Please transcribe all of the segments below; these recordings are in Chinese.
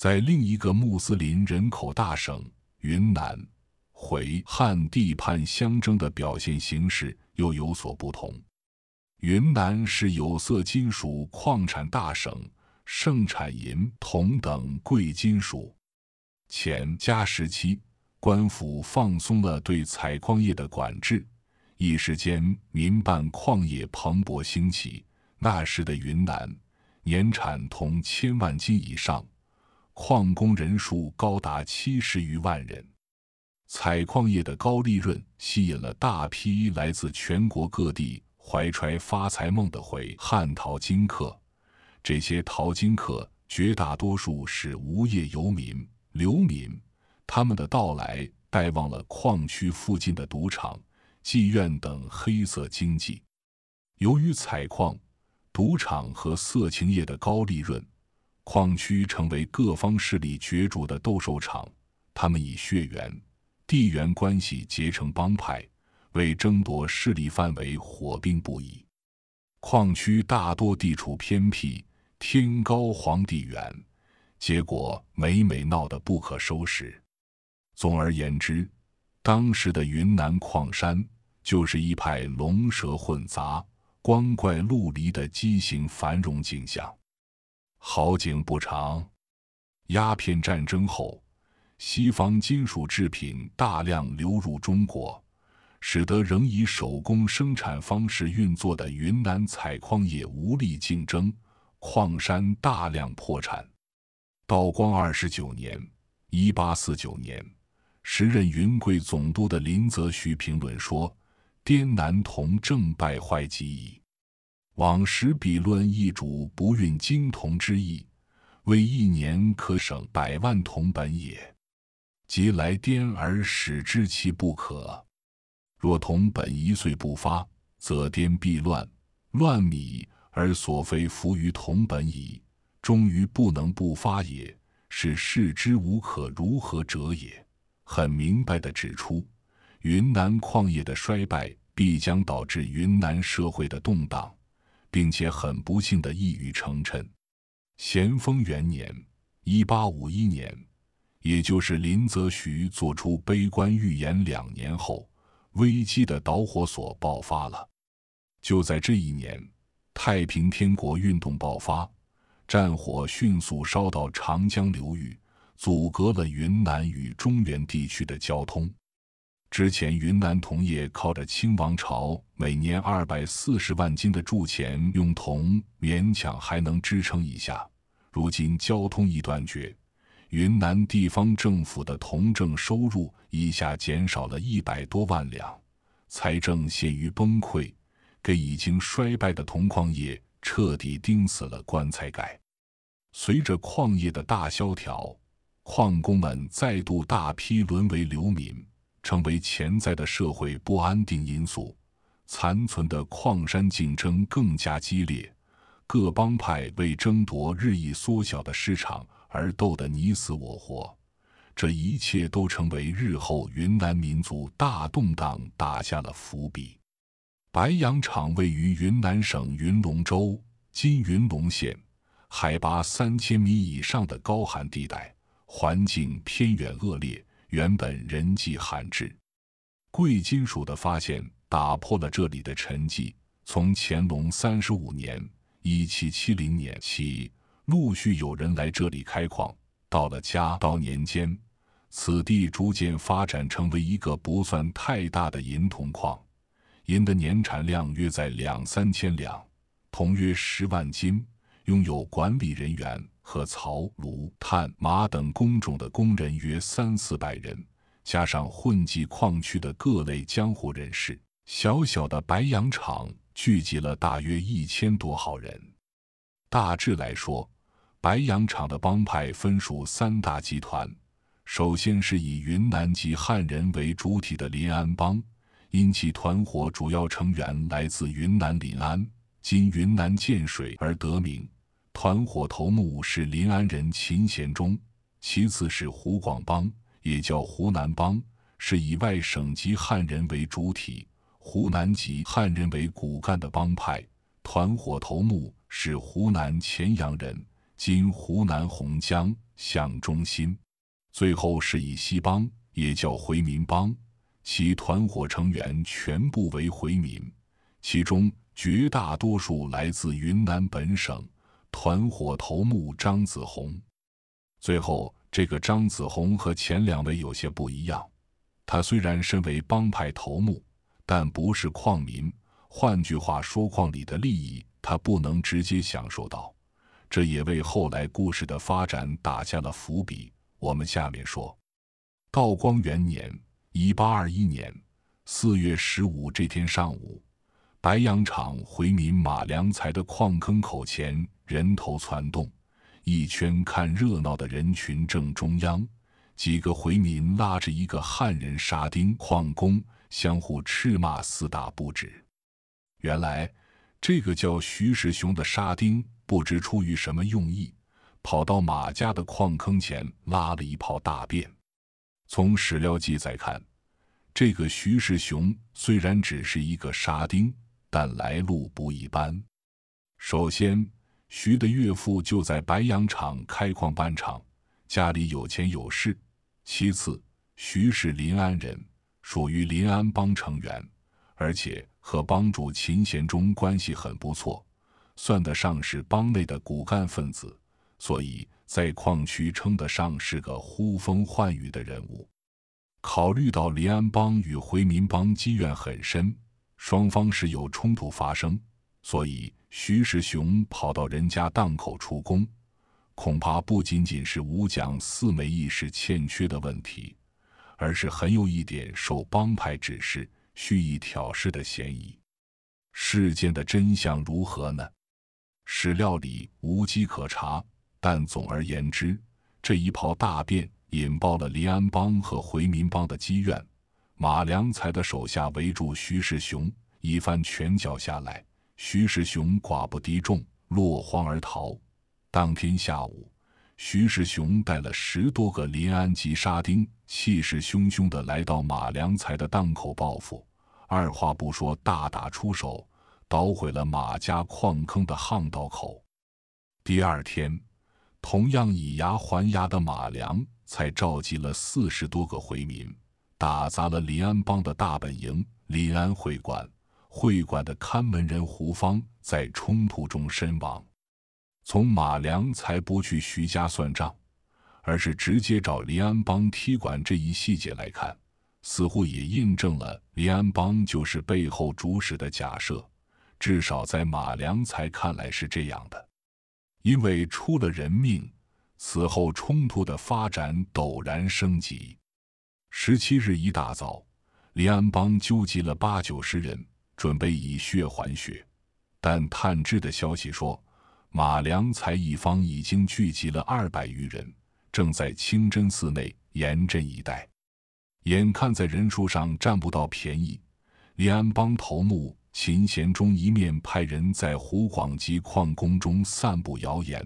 在另一个穆斯林人口大省云南，回汉地盘相争的表现形式又有所不同。云南是有色金属矿产大省，盛产银、铜等贵金属。前嘉时期，官府放松了对采矿业的管制，一时间民办矿业蓬勃兴起。那时的云南年产铜千万斤以上。矿工人数高达七十余万人，采矿业的高利润吸引了大批来自全国各地怀揣发财梦的回汉淘金客。这些淘金客绝大多数是无业游民、流民，他们的到来带旺了矿区附近的赌场、妓院等黑色经济。由于采矿、赌场和色情业的高利润。矿区成为各方势力角逐的斗兽场，他们以血缘、地缘关系结成帮派，为争夺势力范围火并不已。矿区大多地处偏僻，天高皇帝远，结果每每闹得不可收拾。总而言之，当时的云南矿山就是一派龙蛇混杂、光怪陆离的畸形繁荣景象。好景不长，鸦片战争后，西方金属制品大量流入中国，使得仍以手工生产方式运作的云南采矿业无力竞争，矿山大量破产。道光二十九年一八四九年），时任云贵总督的林则徐评论说：“滇南铜政败坏极矣。”往时比论一主不运金铜之意，为一年可省百万铜本也。即来滇而始知其不可。若铜本一岁不发，则滇必乱，乱米而所非服于铜本矣。终于不能不发也，是视之无可如何者也。很明白地指出，云南矿业的衰败必将导致云南社会的动荡。并且很不幸的一语成谶。咸丰元年 （1851 年），也就是林则徐做出悲观预言两年后，危机的导火索爆发了。就在这一年，太平天国运动爆发，战火迅速烧到长江流域，阻隔了云南与中原地区的交通。之前，云南铜业靠着清王朝每年二百四十万斤的铸钱用铜，勉强还能支撑一下。如今交通已断绝，云南地方政府的铜政收入一下减少了一百多万两，财政陷于崩溃，给已经衰败的铜矿业彻底钉死了棺材盖。随着矿业的大萧条，矿工们再度大批沦为流民。成为潜在的社会不安定因素，残存的矿山竞争更加激烈，各帮派为争夺日益缩小的市场而斗得你死我活，这一切都成为日后云南民族大动荡打下了伏笔。白羊场位于云南省云龙州金云龙县，海拔三千米以上的高寒地带，环境偏远恶劣。原本人迹罕至，贵金属的发现打破了这里的沉寂。从乾隆三十五年（一七七零年）起，陆续有人来这里开矿。到了嘉道年间，此地逐渐发展成为一个不算太大的银铜矿，银的年产量约在两三千两，铜约十万斤，拥有管理人员。和曹、卢、探、马等工种的工人约三四百人，加上混迹矿区的各类江湖人士，小小的白洋厂聚集了大约一千多号人。大致来说，白洋厂的帮派分属三大集团。首先是以云南籍汉人为主体的临安帮，因其团伙主要成员来自云南临安（今云南建水）而得名。团伙头目是临安人秦贤忠，其次是湖广帮，也叫湖南帮，是以外省籍汉人为主体、湖南籍汉人为骨干的帮派。团伙头目是湖南乾阳人，今湖南洪江向中心。最后是以西帮，也叫回民帮，其团伙成员全部为回民，其中绝大多数来自云南本省。团伙头目张子红，最后这个张子红和前两位有些不一样。他虽然身为帮派头目，但不是矿民。换句话说，矿里的利益他不能直接享受到，这也为后来故事的发展打下了伏笔。我们下面说，道光元年（一八二一年）四月十五这天上午，白洋场回民马良才的矿坑口前。人头攒动，一圈看热闹的人群正中央，几个回民拉着一个汉人沙丁矿工，相互斥骂厮打不止。原来，这个叫徐世雄的沙丁，不知出于什么用意，跑到马家的矿坑前拉了一泡大便。从史料记载看，这个徐世雄虽然只是一个沙丁，但来路不一般。首先，徐的岳父就在白洋厂开矿办厂，家里有钱有势。其次，徐是临安人，属于临安帮成员，而且和帮主秦贤忠关系很不错，算得上是帮内的骨干分子，所以在矿区称得上是个呼风唤雨的人物。考虑到临安帮与回民帮积怨很深，双方是有冲突发生，所以。徐世雄跑到人家档口出工，恐怕不仅仅是武将四枚意识欠缺的问题，而是很有一点受帮派指示、蓄意挑事的嫌疑。事件的真相如何呢？史料里无迹可查，但总而言之，这一泡大便引爆了黎安帮和回民帮的积怨。马良才的手下围住徐世雄，一番拳脚下来。徐世雄寡不敌众，落荒而逃。当天下午，徐世雄带了十多个临安籍沙丁，气势汹汹地来到马良才的档口报复，二话不说，大打出手，捣毁了马家矿坑的巷道口。第二天，同样以牙还牙的马良才召集了四十多个回民，打砸了临安帮的大本营——临安会馆。会馆的看门人胡方在冲突中身亡。从马良才不去徐家算账，而是直接找黎安邦踢馆这一细节来看，似乎也印证了黎安邦就是背后主使的假设，至少在马良才看来是这样的。因为出了人命，此后冲突的发展陡然升级。十七日一大早，黎安邦纠集了八九十人。准备以血还血，但探知的消息说，马良才一方已经聚集了二百余人，正在清真寺内严阵以待。眼看在人数上占不到便宜，李安邦头目秦贤忠一面派人在湖广籍矿工中散布谣言，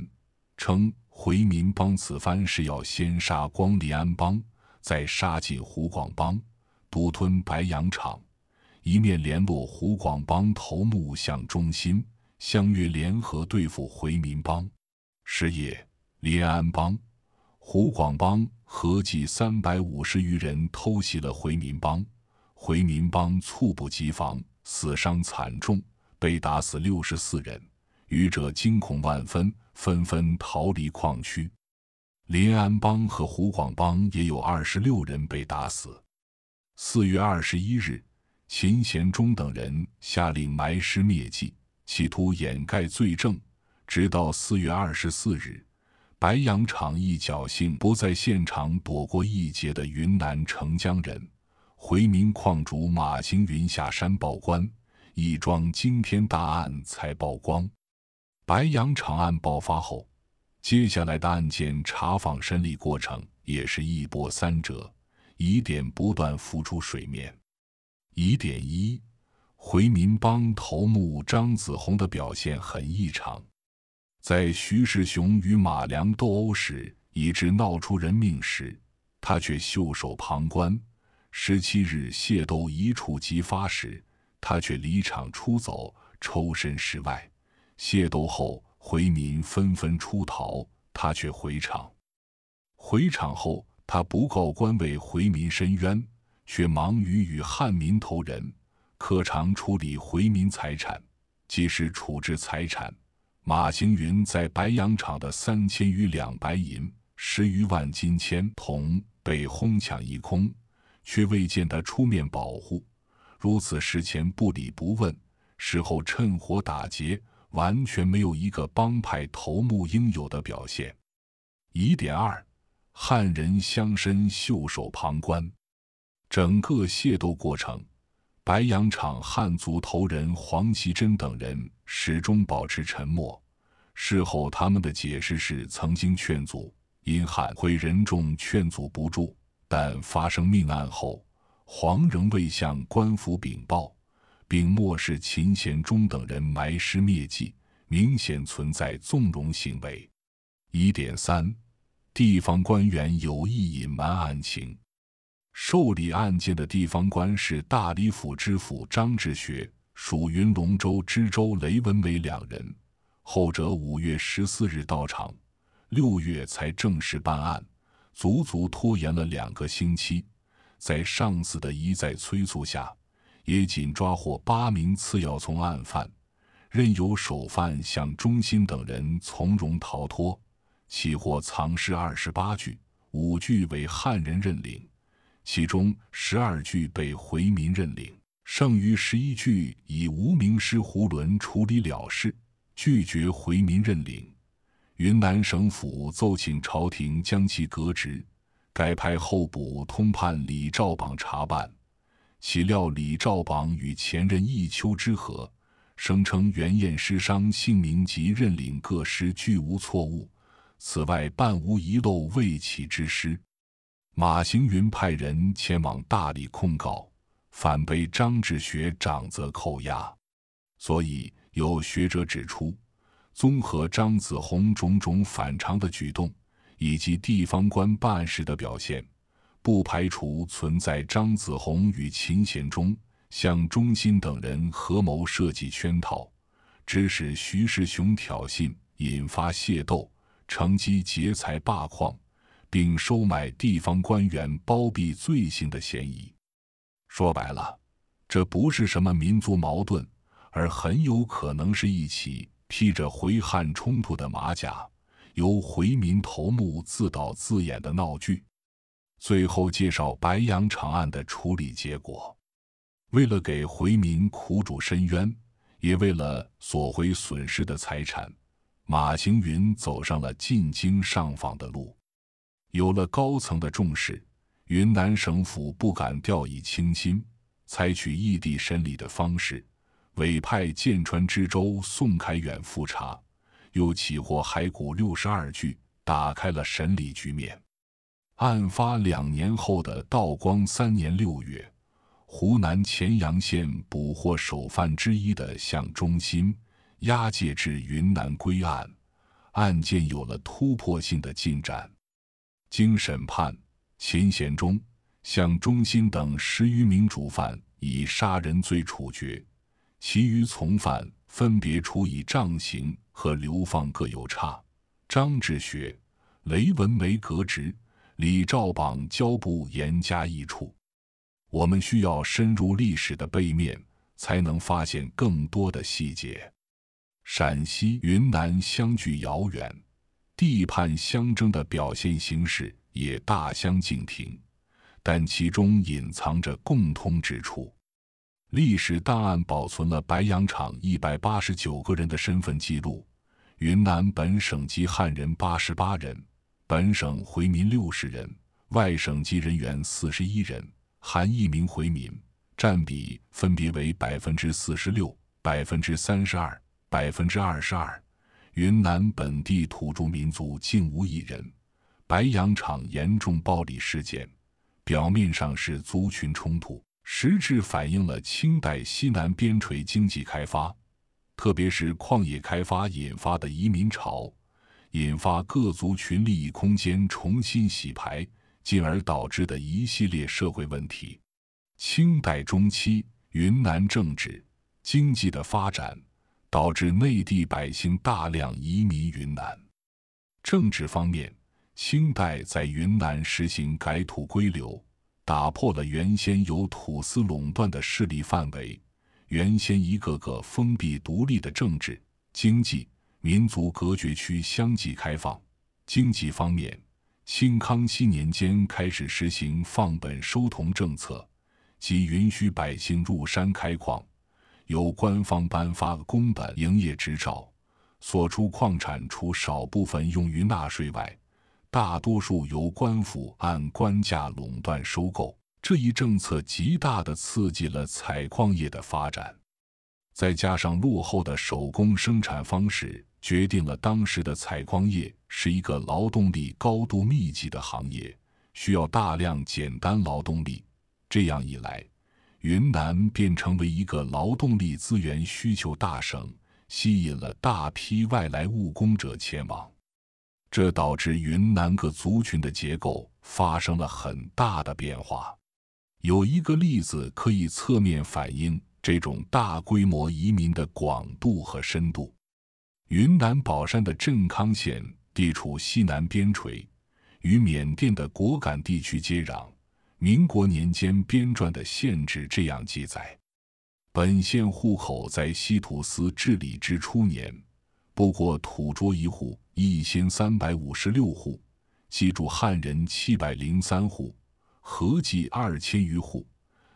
称回民帮此番是要先杀光李安邦，再杀进湖广帮，独吞白洋场。一面联络湖广帮头目向中心相约联合对付回民帮，是夜，临安帮、湖广帮合计三百五十余人偷袭了回民帮，回民帮猝不及防，死伤惨重，被打死六十四人，余者惊恐万分，纷纷逃离矿区。临安帮和湖广帮也有二十六人被打死。四月二十一日。秦贤忠等人下令埋尸灭迹，企图掩盖罪证。直到四月二十四日，白羊场一侥幸不在现场、躲过一劫的云南澄江人回民矿主马兴云下山报官，一桩惊天大案才曝光。白羊场案爆发后，接下来的案件查访审理过程也是一波三折，疑点不断浮出水面。疑点一：回民帮头目张子红的表现很异常。在徐世雄与马良斗殴时，以致闹出人命时，他却袖手旁观；十七日械斗一触即发时，他却离场出走，抽身事外。械斗后，回民纷纷出逃，他却回场；回场后，他不告官位，回民申冤。却忙于与汉民头人科长处理回民财产，及时处置财产。马行云在白羊场的三千余两白银、十余万金铅铜被哄抢一空，却未见他出面保护。如此事前不理不问，事后趁火打劫，完全没有一个帮派头目应有的表现。疑点二：汉人乡绅袖手旁观。整个械斗过程，白羊场汉族头人黄其珍等人始终保持沉默。事后，他们的解释是曾经劝阻，因汉回人众劝阻不住。但发生命案后，黄仍未向官府禀报，并漠视秦贤忠等人埋尸灭迹，明显存在纵容行为。疑点三：地方官员有意隐瞒案情。受理案件的地方官是大理府知府张志学、属云龙州知州雷文伟两人。后者五月十四日到场，六月才正式办案，足足拖延了两个星期。在上司的一再催促下，也仅抓获八名次要从案犯，任由首犯向忠心等人从容逃脱，起获藏尸二十八具，五具为汉人认领。其中十二句被回民认领，剩余十一句以无名尸胡囵处理了事，拒绝回民认领。云南省府奏请朝廷将其革职，改派候补通判李兆榜查办。岂料李兆榜与前任一丘之貉，声称原验尸商姓名及认领各尸俱无错误，此外半无遗漏未起之尸。马行云派人前往大理控告，反被张志学长责扣押。所以有学者指出，综合张子红种种反常的举动，以及地方官办事的表现，不排除存在张子红与秦显忠、向忠心等人合谋设计圈套，指使徐世雄挑衅，引发械斗，乘机劫财霸矿。并收买地方官员包庇罪行的嫌疑，说白了，这不是什么民族矛盾，而很有可能是一起披着回汉冲突的马甲，由回民头目自导自演的闹剧。最后介绍白杨场案的处理结果。为了给回民苦主申冤，也为了索回损失的财产，马行云走上了进京上访的路。有了高层的重视，云南省府不敢掉以轻心，采取异地审理的方式，委派剑川知州宋开远复查，又起获骸骨六十二具，打开了审理局面。案发两年后的道光三年六月，湖南潜阳县捕获首犯之一的向忠心，押解至云南归案，案件有了突破性的进展。经审判，秦显忠、向忠心等十余名主犯以杀人罪处决，其余从犯分别处以杖刑和流放各有差。张志学、雷文梅革职，李兆榜交部严加一处。我们需要深入历史的背面，才能发现更多的细节。陕西、云南相距遥远。地盘相争的表现形式也大相径庭，但其中隐藏着共通之处。历史档案保存了白洋厂一百八十九个人的身份记录，云南本省级汉人八十八人，本省回民六十人，外省籍人员四十一人，含一名回民，占比分别为百分之四十六、百分之三十二、百分之二十二。云南本地土著民族竟无一人，白羊场严重暴力事件，表面上是族群冲突，实质反映了清代西南边陲经济开发，特别是矿业开发引发的移民潮，引发各族群利益空间重新洗牌，进而导致的一系列社会问题。清代中期云南政治、经济的发展。导致内地百姓大量移民云南。政治方面，清代在云南实行改土归流，打破了原先由土司垄断的势力范围，原先一个个封闭独立的政治、经济、民族隔绝区相继开放。经济方面，清康熙年间开始实行放本收铜政策，即允许百姓入山开矿。由官方颁发公本营业执照，所出矿产除少部分用于纳税外，大多数由官府按官价垄断收购。这一政策极大地刺激了采矿业的发展。再加上落后的手工生产方式，决定了当时的采矿业是一个劳动力高度密集的行业，需要大量简单劳动力。这样一来，云南便成为一个劳动力资源需求大省，吸引了大批外来务工者前往，这导致云南各族群的结构发生了很大的变化。有一个例子可以侧面反映这种大规模移民的广度和深度：云南保山的镇康县地处西南边陲，与缅甸的果敢地区接壤。民国年间编撰的县志这样记载：本县户口在西土司治理之初年，不过土捉一户一千三百五十六户，记住汉人七百零三户，合计二千余户，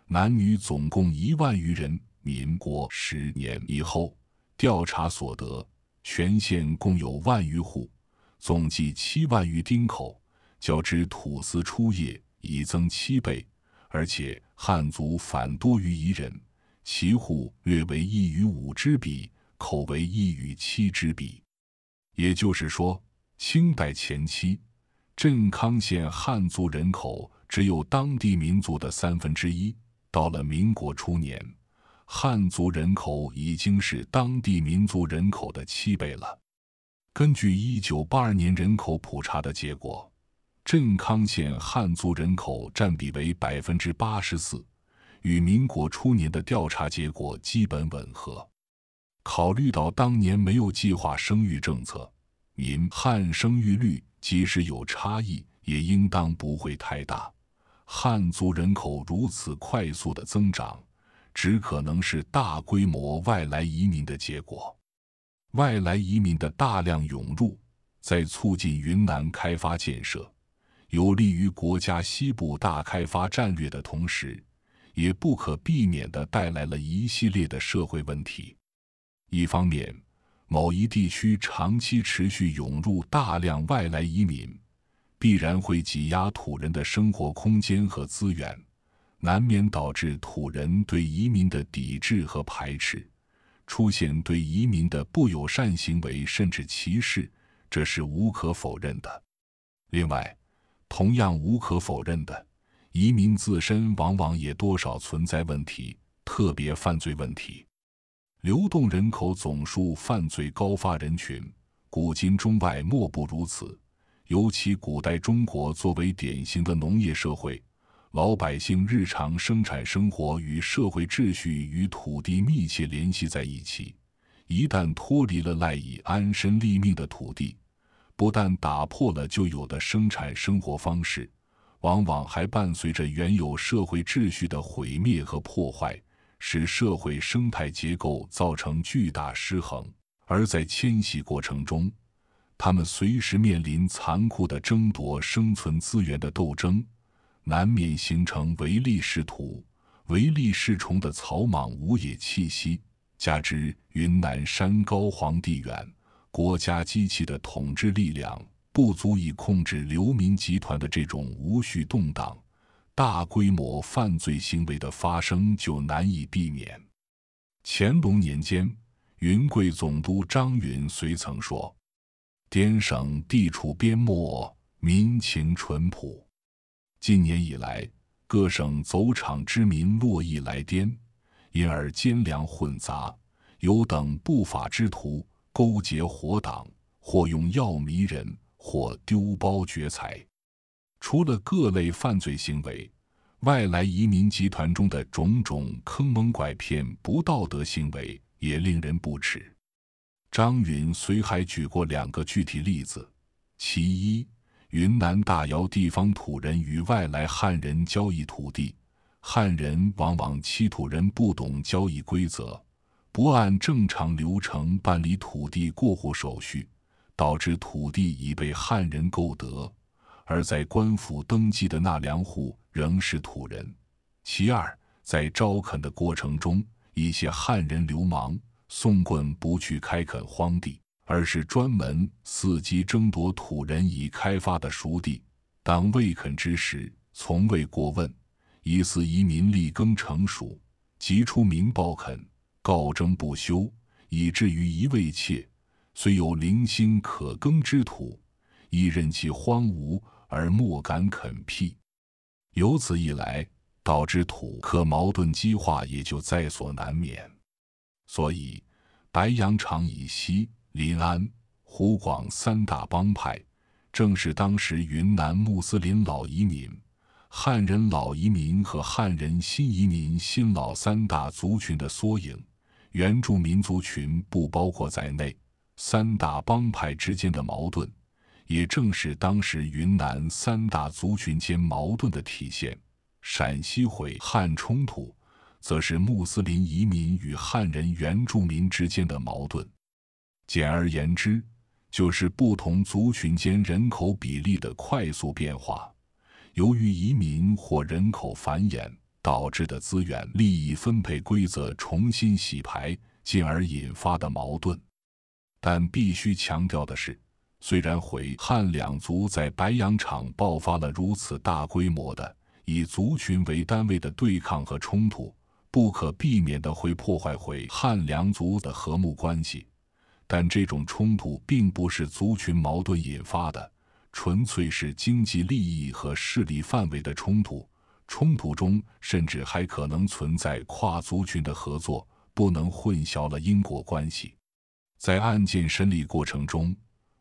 男女总共一万余人。民国十年以后调查所得，全县共有万余户，总计七万余丁口，较之土司初业。已增七倍，而且汉族反多于彝人，其户略为一与五之比，口为一与七之比。也就是说，清代前期，镇康县汉族人口只有当地民族的三分之一；到了民国初年，汉族人口已经是当地民族人口的七倍了。根据一九八二年人口普查的结果。镇康县汉族人口占比为百分之八十四，与民国初年的调查结果基本吻合。考虑到当年没有计划生育政策，民汉生育率即使有差异，也应当不会太大。汉族人口如此快速的增长，只可能是大规模外来移民的结果。外来移民的大量涌入，在促进云南开发建设。有利于国家西部大开发战略的同时，也不可避免的带来了一系列的社会问题。一方面，某一地区长期持续涌入大量外来移民，必然会挤压土人的生活空间和资源，难免导致土人对移民的抵制和排斥，出现对移民的不友善行为甚至歧视，这是无可否认的。另外，同样无可否认的，移民自身往往也多少存在问题，特别犯罪问题。流动人口总数、犯罪高发人群，古今中外莫不如此。尤其古代中国作为典型的农业社会，老百姓日常生产生活与社会秩序与土地密切联系在一起，一旦脱离了赖以安身立命的土地。不但打破了旧有的生产生活方式，往往还伴随着原有社会秩序的毁灭和破坏，使社会生态结构造成巨大失衡。而在迁徙过程中，他们随时面临残酷的争夺生存资源的斗争，难免形成唯利是图、唯利是崇的草莽无野气息。加之云南山高皇帝远。国家机器的统治力量不足以控制流民集团的这种无序动荡，大规模犯罪行为的发生就难以避免。乾隆年间，云贵总督张允随曾说：“滇省地处边漠，民情淳朴。近年以来，各省走场之民络绎来滇，因而奸良混杂，有等不法之徒。”勾结火党，或用药迷人，或丢包绝财。除了各类犯罪行为，外来移民集团中的种种坑蒙拐骗、不道德行为也令人不齿。张允虽还举过两个具体例子，其一，云南大姚地方土人与外来汉人交易土地，汉人往往欺土人不懂交易规则。不按正常流程办理土地过户手续，导致土地已被汉人购得，而在官府登记的那两户仍是土人。其二，在招垦的过程中，一些汉人流氓送棍不去开垦荒地，而是专门伺机争夺土人已开发的熟地。当未垦之时，从未过问；疑似移民力耕成熟，即出名包垦。告征不休，以至于一位切虽有零星可耕之土，亦任其荒芜而莫敢垦辟。由此一来，导致土可矛盾激化也就在所难免。所以，白羊场以西，临安、湖广三大帮派，正是当时云南穆斯林老移民、汉人老移民和汉人新移民新老三大族群的缩影。原住民族群不包括在内。三大帮派之间的矛盾，也正是当时云南三大族群间矛盾的体现。陕西回汉冲突，则是穆斯林移民与汉人原住民之间的矛盾。简而言之，就是不同族群间人口比例的快速变化，由于移民或人口繁衍。导致的资源利益分配规则重新洗牌，进而引发的矛盾。但必须强调的是，虽然回汉两族在白羊场爆发了如此大规模的以族群为单位的对抗和冲突，不可避免地会破坏回汉两族的和睦关系，但这种冲突并不是族群矛盾引发的，纯粹是经济利益和势力范围的冲突。冲突中甚至还可能存在跨族群的合作，不能混淆了因果关系。在案件审理过程中，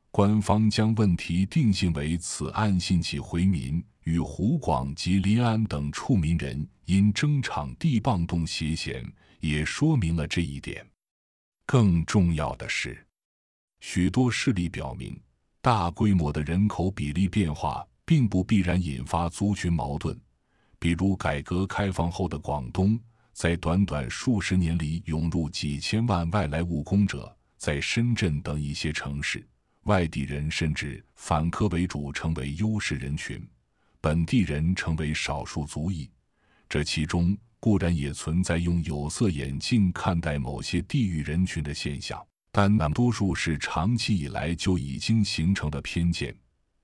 官方将问题定性为此案信起回民与湖广及临安等处民人因争场地棒动邪嫌，也说明了这一点。更重要的是，许多事例表明，大规模的人口比例变化并不必然引发族群矛盾。比如改革开放后的广东，在短短数十年里涌入几千万外来务工者，在深圳等一些城市，外地人甚至反客为主，成为优势人群，本地人成为少数族裔。这其中固然也存在用有色眼镜看待某些地域人群的现象，但大多数是长期以来就已经形成的偏见。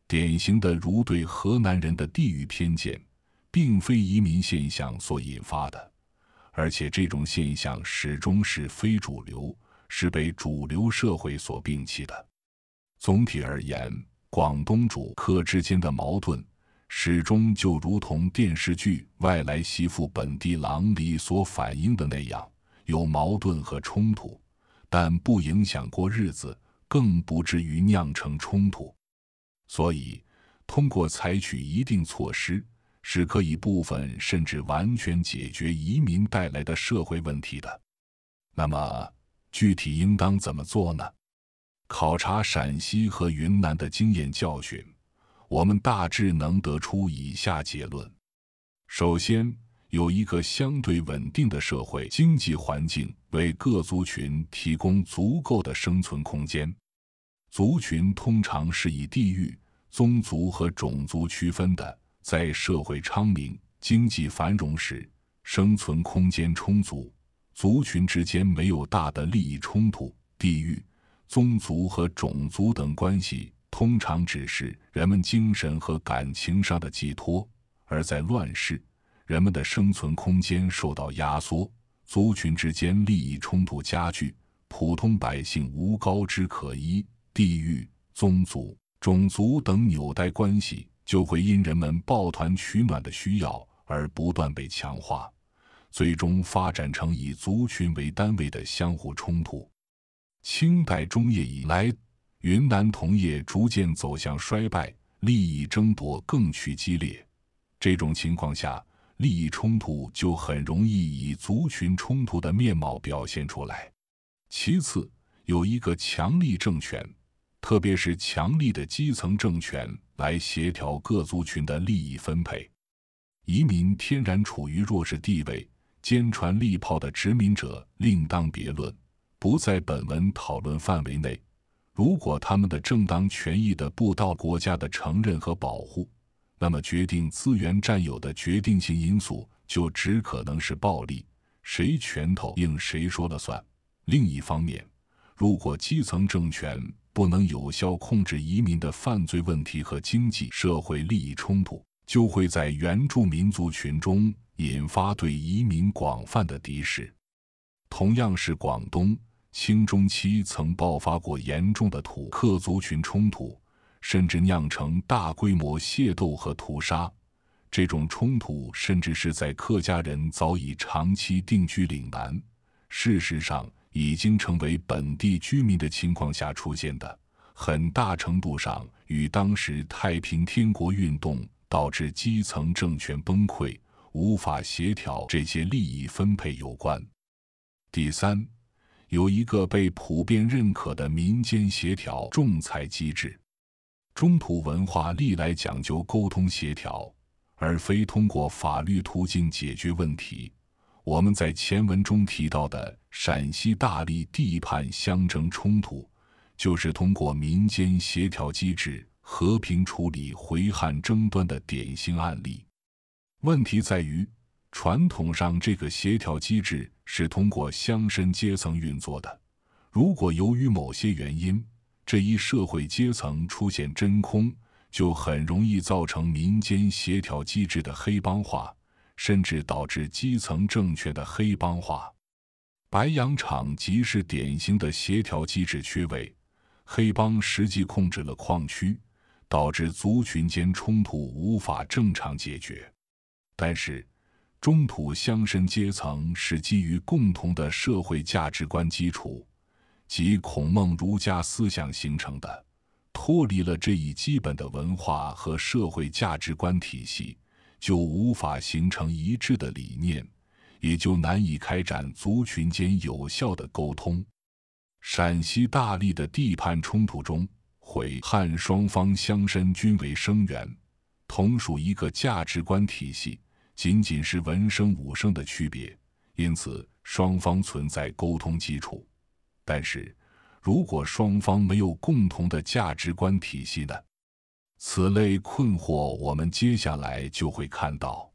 典型的如对河南人的地域偏见。并非移民现象所引发的，而且这种现象始终是非主流，是被主流社会所摒弃的。总体而言，广东主客之间的矛盾始终就如同电视剧《外来媳妇本地郎》里所反映的那样，有矛盾和冲突，但不影响过日子，更不至于酿成冲突。所以，通过采取一定措施。是可以部分甚至完全解决移民带来的社会问题的。那么，具体应当怎么做呢？考察陕西和云南的经验教训，我们大致能得出以下结论：首先，有一个相对稳定的社会经济环境，为各族群提供足够的生存空间。族群通常是以地域、宗族和种族区分的。在社会昌明、经济繁荣时，生存空间充足，族群之间没有大的利益冲突，地域、宗族和种族等关系通常只是人们精神和感情上的寄托；而在乱世，人们的生存空间受到压缩，族群之间利益冲突加剧，普通百姓无高枝可依，地域、宗族、种族等纽带关系。就会因人们抱团取暖的需要而不断被强化，最终发展成以族群为单位的相互冲突。清代中叶以来，云南铜业逐渐走向衰败，利益争夺更趋激烈。这种情况下，利益冲突就很容易以族群冲突的面貌表现出来。其次，有一个强力政权，特别是强力的基层政权。来协调各族群的利益分配，移民天然处于弱势地位，坚船利炮的殖民者另当别论，不在本文讨论范围内。如果他们的正当权益得不到国家的承认和保护，那么决定资源占有的决定性因素就只可能是暴力，谁拳头硬谁说了算。另一方面，如果基层政权，不能有效控制移民的犯罪问题和经济社会利益冲突，就会在原住民族群中引发对移民广泛的敌视。同样是广东，清中期曾爆发过严重的土客族群冲突，甚至酿成大规模械斗和屠杀。这种冲突甚至是在客家人早已长期定居岭南。事实上。已经成为本地居民的情况下出现的，很大程度上与当时太平天国运动导致基层政权崩溃、无法协调这些利益分配有关。第三，有一个被普遍认可的民间协调仲裁机制。中土文化历来讲究沟通协调，而非通过法律途径解决问题。我们在前文中提到的陕西大荔地盘相争冲突，就是通过民间协调机制和平处理回汉争端的典型案例。问题在于，传统上这个协调机制是通过乡绅阶层运作的。如果由于某些原因这一社会阶层出现真空，就很容易造成民间协调机制的黑帮化。甚至导致基层政权的黑帮化。白羊厂即是典型的协调机制缺位，黑帮实际控制了矿区，导致族群间冲突无法正常解决。但是，中土乡绅阶层是基于共同的社会价值观基础，即孔孟儒家思想形成的，脱离了这一基本的文化和社会价值观体系。就无法形成一致的理念，也就难以开展族群间有效的沟通。陕西大荔的地盘冲突中，回汉双方乡绅均为生源，同属一个价值观体系，仅仅是文生武生的区别，因此双方存在沟通基础。但是，如果双方没有共同的价值观体系呢？此类困惑，我们接下来就会看到。